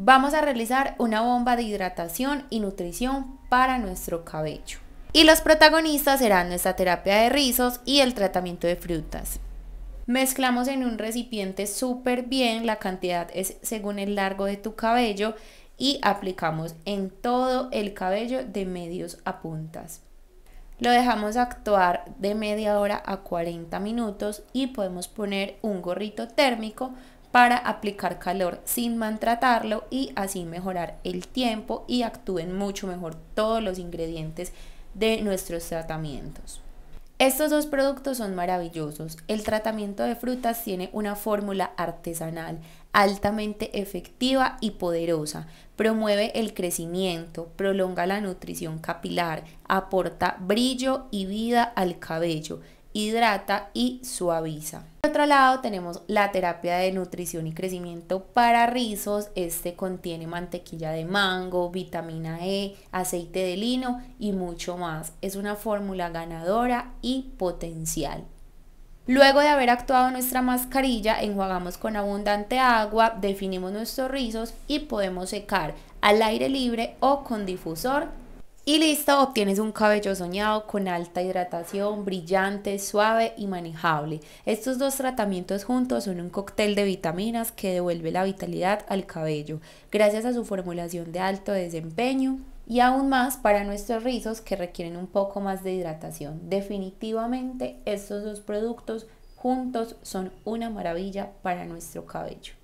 vamos a realizar una bomba de hidratación y nutrición para nuestro cabello. Y los protagonistas serán nuestra terapia de rizos y el tratamiento de frutas. Mezclamos en un recipiente súper bien, la cantidad es según el largo de tu cabello y aplicamos en todo el cabello de medios a puntas. Lo dejamos actuar de media hora a 40 minutos y podemos poner un gorrito térmico para aplicar calor sin maltratarlo y así mejorar el tiempo y actúen mucho mejor todos los ingredientes de nuestros tratamientos. Estos dos productos son maravillosos. El tratamiento de frutas tiene una fórmula artesanal altamente efectiva y poderosa. Promueve el crecimiento, prolonga la nutrición capilar, aporta brillo y vida al cabello hidrata y suaviza. Por otro lado tenemos la terapia de nutrición y crecimiento para rizos. Este contiene mantequilla de mango, vitamina E, aceite de lino y mucho más. Es una fórmula ganadora y potencial. Luego de haber actuado nuestra mascarilla, enjuagamos con abundante agua, definimos nuestros rizos y podemos secar al aire libre o con difusor y listo, obtienes un cabello soñado con alta hidratación, brillante, suave y manejable. Estos dos tratamientos juntos son un cóctel de vitaminas que devuelve la vitalidad al cabello, gracias a su formulación de alto desempeño y aún más para nuestros rizos que requieren un poco más de hidratación. Definitivamente estos dos productos juntos son una maravilla para nuestro cabello.